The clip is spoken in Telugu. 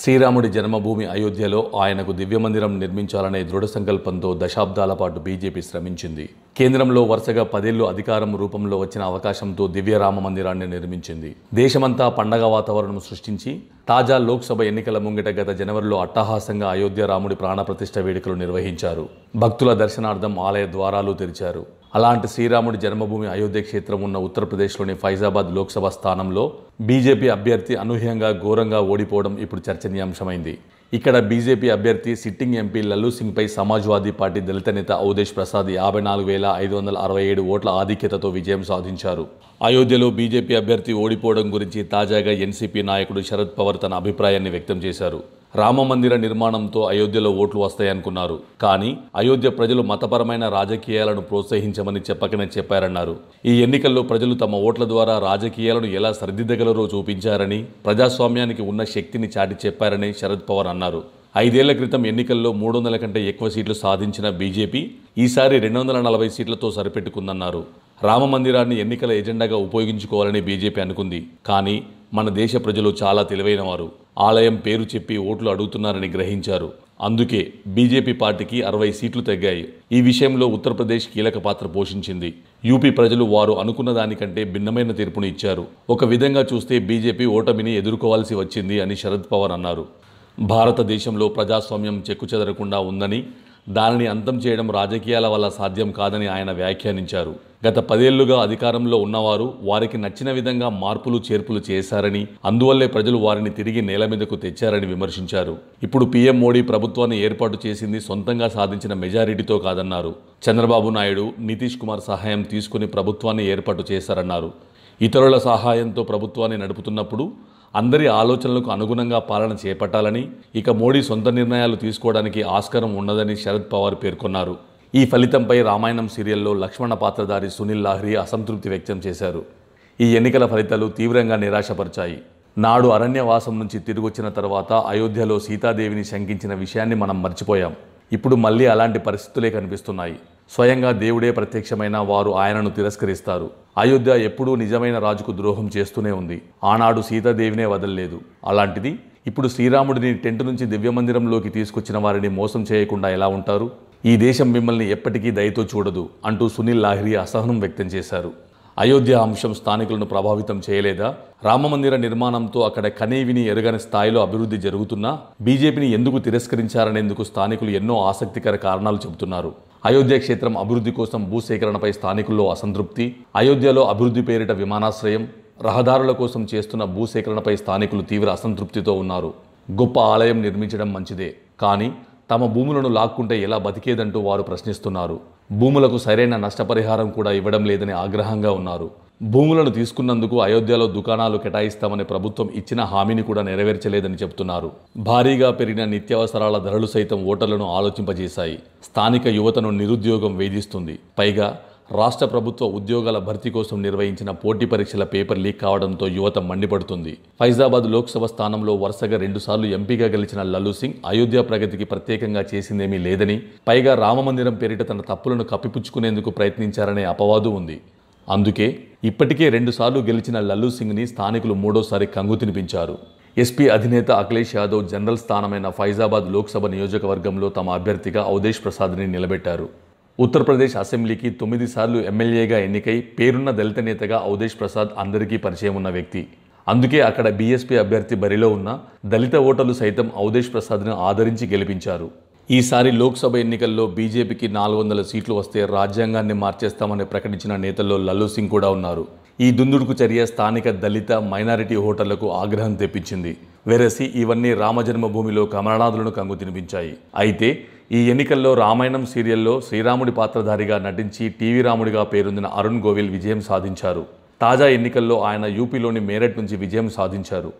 శ్రీరాముడి జన్మభూమి అయోధ్యలో ఆయనకు దివ్యమందిరం నిర్మించాలనే దృఢ సంకల్పంతో దశాబ్దాల పాటు బీజేపీ శ్రమించింది కేంద్రంలో వరుసగా పదేళ్లు అధికారం రూపంలో వచ్చిన అవకాశంతో దివ్యరామ మందిరాన్ని నిర్మించింది దేశమంతా పండగ వాతావరణం సృష్టించి తాజా లోక్సభ ఎన్నికల ముంగిట గత జనవరిలో అట్టహాసంగా అయోధ్య రాముడి ప్రాణప్రతిష్ఠ వేడుకలు నిర్వహించారు భక్తుల దర్శనార్థం ఆలయ ద్వారాలు తెరిచారు అలాంటి శ్రీరాముడి జన్మభూమి అయోధ్య క్షేత్రం ఉన్న ఉత్తరప్రదేశ్లోని ఫైజాబాద్ లోక్సభ స్థానంలో బీజేపీ అభ్యర్థి అనూహ్యంగా ఘోరంగా ఓడిపోవడం ఇప్పుడు చర్చనీయాంశమైంది ఇక్కడ బీజేపీ అభ్యర్థి సిట్టింగ్ ఎంపీ లల్లు సింగ్పై సమాజ్వాదీ పార్టీ దళిత నేత ఔదేశ్ ప్రసాద్ యాభై నాలుగు వేల ఐదు వందల అరవై ఏడు ఓట్ల ఆధిక్యతతో విజయం సాధించారు అయోధ్యలో బీజేపీ అభ్యర్థి ఓడిపోవడం గురించి తాజాగా ఎన్సీపీ నాయకుడు శరద్ పవార్ తన అభిప్రాయాన్ని వ్యక్తం చేశారు రామమందిర నిర్మాణంతో అయోధ్యలో ఓట్లు వస్తాయనుకున్నారు కానీ అయోధ్య ప్రజలు మతపరమైన రాజకీయాలను ప్రోత్సహించమని చెప్పకనే చెప్పారన్నారు ఈ ఎన్నికల్లో ప్రజలు తమ ఓట్ల ద్వారా రాజకీయాలను ఎలా సరిదిద్దగలరో చూపించారని ప్రజాస్వామ్యానికి ఉన్న శక్తిని చాటి చెప్పారని శరద్ పవార్ అన్నారు ఐదేళ్ల క్రితం ఎన్నికల్లో మూడు వందల కంటే ఎక్కువ సీట్లు సాధించిన బీజేపీ ఈసారి రెండు వందల నలభై సీట్లతో సరిపెట్టుకుందన్నారు రామ మందిరాన్ని ఎన్నికల ఎజెండాగా ఉపయోగించుకోవాలని బీజేపీ అనుకుంది కానీ మన దేశ ప్రజలు చాలా తెలివైనవారు ఆలయం పేరు చెప్పి ఓట్లు అడుగుతున్నారని గ్రహించారు అందుకే బీజేపీ పార్టీకి అరవై సీట్లు తగ్గాయి ఈ విషయంలో ఉత్తరప్రదేశ్ కీలక పాత్ర పోషించింది యూపీ ప్రజలు వారు అనుకున్న దానికంటే భిన్నమైన తీర్పును ఇచ్చారు ఒక విధంగా చూస్తే బీజేపీ ఓటమిని ఎదుర్కోవాల్సి వచ్చింది అని శరద్ పవార్ అన్నారు భారతదేశంలో ప్రజాస్వామ్యం చెక్కుచెదరకుండా ఉందని దానిని అంతం చేయడం రాజకీయాల వల్ల సాధ్యం కాదని ఆయన వ్యాఖ్యానించారు గత పదేళ్లుగా అధికారంలో ఉన్నవారు వారికి నచ్చిన విధంగా మార్పులు చేర్పులు చేశారని అందువల్లే ప్రజలు వారిని తిరిగి నేల మీదకు తెచ్చారని విమర్శించారు ఇప్పుడు పీఎం మోడీ ప్రభుత్వాన్ని ఏర్పాటు చేసింది సొంతంగా సాధించిన మెజారిటీతో కాదన్నారు చంద్రబాబు నాయుడు నితీష్ కుమార్ సహాయం తీసుకుని ప్రభుత్వాన్ని ఏర్పాటు చేశారన్నారు ఇతరుల సహాయంతో ప్రభుత్వాన్ని నడుపుతున్నప్పుడు అందరి ఆలోచనలకు అనుగుణంగా పాలన చేపట్టాలని ఇక మోడీ సొంత నిర్ణయాలు తీసుకోవడానికి ఆస్కారం ఉండదని శరద్ పవార్ పేర్కొన్నారు ఈ ఫలితంపై రామాయణం సీరియల్లో లక్ష్మణ పాత్రధారి సునీల్ లాహ్రి అసంతృప్తి వ్యక్తం చేశారు ఈ ఎన్నికల ఫలితాలు తీవ్రంగా నిరాశపరిచాయి నాడు అరణ్యవాసం నుంచి తిరిగొచ్చిన తర్వాత అయోధ్యలో సీతాదేవిని శంకించిన విషయాన్ని మనం మర్చిపోయాం ఇప్పుడు మళ్ళీ అలాంటి పరిస్థితులే కనిపిస్తున్నాయి స్వయంగా దేవుడే ప్రత్యక్షమైన వారు ఆయనను తిరస్కరిస్తారు అయోధ్య ఎప్పుడూ నిజమైన రాజుకు ద్రోహం చేస్తూనే ఉంది ఆనాడు సీతాదేవినే వదలలేదు అలాంటిది ఇప్పుడు శ్రీరాముడిని టెంట్ నుంచి దివ్యమందిరంలోకి తీసుకొచ్చిన వారిని మోసం చేయకుండా ఎలా ఉంటారు ఈ దేశం మిమ్మల్ని ఎప్పటికీ దయతో చూడదు అంటూ సునీల్ లాహిరి అసహనం వ్యక్తం చేశారు అయోధ్య అంశం స్థానికులను ప్రభావితం చేయలేదా రామమందిర నిర్మాణంతో అక్కడ కనేవిని ఎరగని స్థాయిలో అభివృద్ధి జరుగుతున్నా బీజేపీని ఎందుకు తిరస్కరించారనేందుకు స్థానికులు ఎన్నో ఆసక్తికర కారణాలు చెబుతున్నారు అయోధ్య క్షేత్రం అభివృద్ధి కోసం భూసేకరణపై స్థానికుల్లో అసంతృప్తి అయోధ్యలో అభివృద్ధి పేరిట విమానాశ్రయం రహదారుల కోసం చేస్తున్న భూసేకరణపై స్థానికులు తీవ్ర అసంతృప్తితో ఉన్నారు గొప్ప ఆలయం నిర్మించడం మంచిదే కానీ తమ భూములను లాక్కుంటే ఎలా బతికేదంటూ వారు ప్రశ్నిస్తున్నారు భూములకు సరైన నష్టపరిహారం కూడా ఇవ్వడం లేదని ఆగ్రహంగా ఉన్నారు భూములను తీసుకున్నందుకు అయోధ్యలో దుకాణాలు కేటాయిస్తామని ప్రభుత్వం ఇచ్చిన హామీని కూడా నెరవేర్చలేదని చెబుతున్నారు భారీగా పెరిగిన నిత్యావసరాల ధరలు సైతం ఓటర్లను ఆలోచింపజేశాయి స్థానిక యువతను నిరుద్యోగం వేధిస్తుంది పైగా రాష్ట్ర ప్రభుత్వ ఉద్యోగాల భర్తీ కోసం నిర్వహించిన పోటీ పరీక్షల పేపర్ లీక్ కావడంతో యువత మండిపడుతుంది ఫైజాబాద్ లోక్సభ స్థానంలో వరుసగా రెండుసార్లు ఎంపీగా గెలిచిన లల్లు సింగ్ అయోధ్య ప్రగతికి ప్రత్యేకంగా చేసిందేమీ లేదని పైగా రామమందిరం పేరిట తన తప్పులను కప్పిపుచ్చుకునేందుకు ప్రయత్నించారనే అపవాదు ఉంది అందుకే ఇప్పటికే రెండుసార్లు గెలిచిన లల్లు సింగ్ని స్థానికులు మూడోసారి కంగు తినిపించారు ఎస్పీ అధినేత అఖిలేష్ యాదవ్ జనరల్ స్థానమైన ఫైజాబాద్ లోక్సభ నియోజకవర్గంలో తమ అభ్యర్థిగా అవధేష్ ప్రసాద్ని నిలబెట్టారు ఉత్తరప్రదేశ్ అసెంబ్లీకి తొమ్మిది సార్లు ఎమ్మెల్యేగా ఎన్నికై పేరున్న దళిత నేతగా అవదేశ్ ప్రసాద్ అందరికీ పరిచయం ఉన్న వ్యక్తి అందుకే అక్కడ బీఎస్పీ అభ్యర్థి బరిలో ఉన్న దళిత ఓటర్లు సైతం అవధేష్ ప్రసాద్ను ఆదరించి గెలిపించారు ఈసారి లోక్సభ ఎన్నికల్లో బీజేపీకి నాలుగు వందల సీట్లు వస్తే రాజ్యాంగాన్ని మార్చేస్తామని ప్రకటించిన నేతల్లో లల్లు సింగ్ కూడా ఉన్నారు ఈ దుందుడుకు చర్య స్థానిక దళిత మైనారిటీ హోటళ్లకు ఆగ్రహం తెప్పించింది వెరసి ఇవన్నీ రామజన్మభూమిలో కమలనాథులను కంగు తినిపించాయి అయితే ఈ ఎన్నికల్లో రామాయణం సీరియల్లో శ్రీరాముడి పాత్రధారిగా నటించి టీవీ రాముడిగా పేరొందిన అరుణ్ గోవిల్ విజయం సాధించారు తాజా ఎన్నికల్లో ఆయన యూపీలోని మేరట్ నుంచి విజయం సాధించారు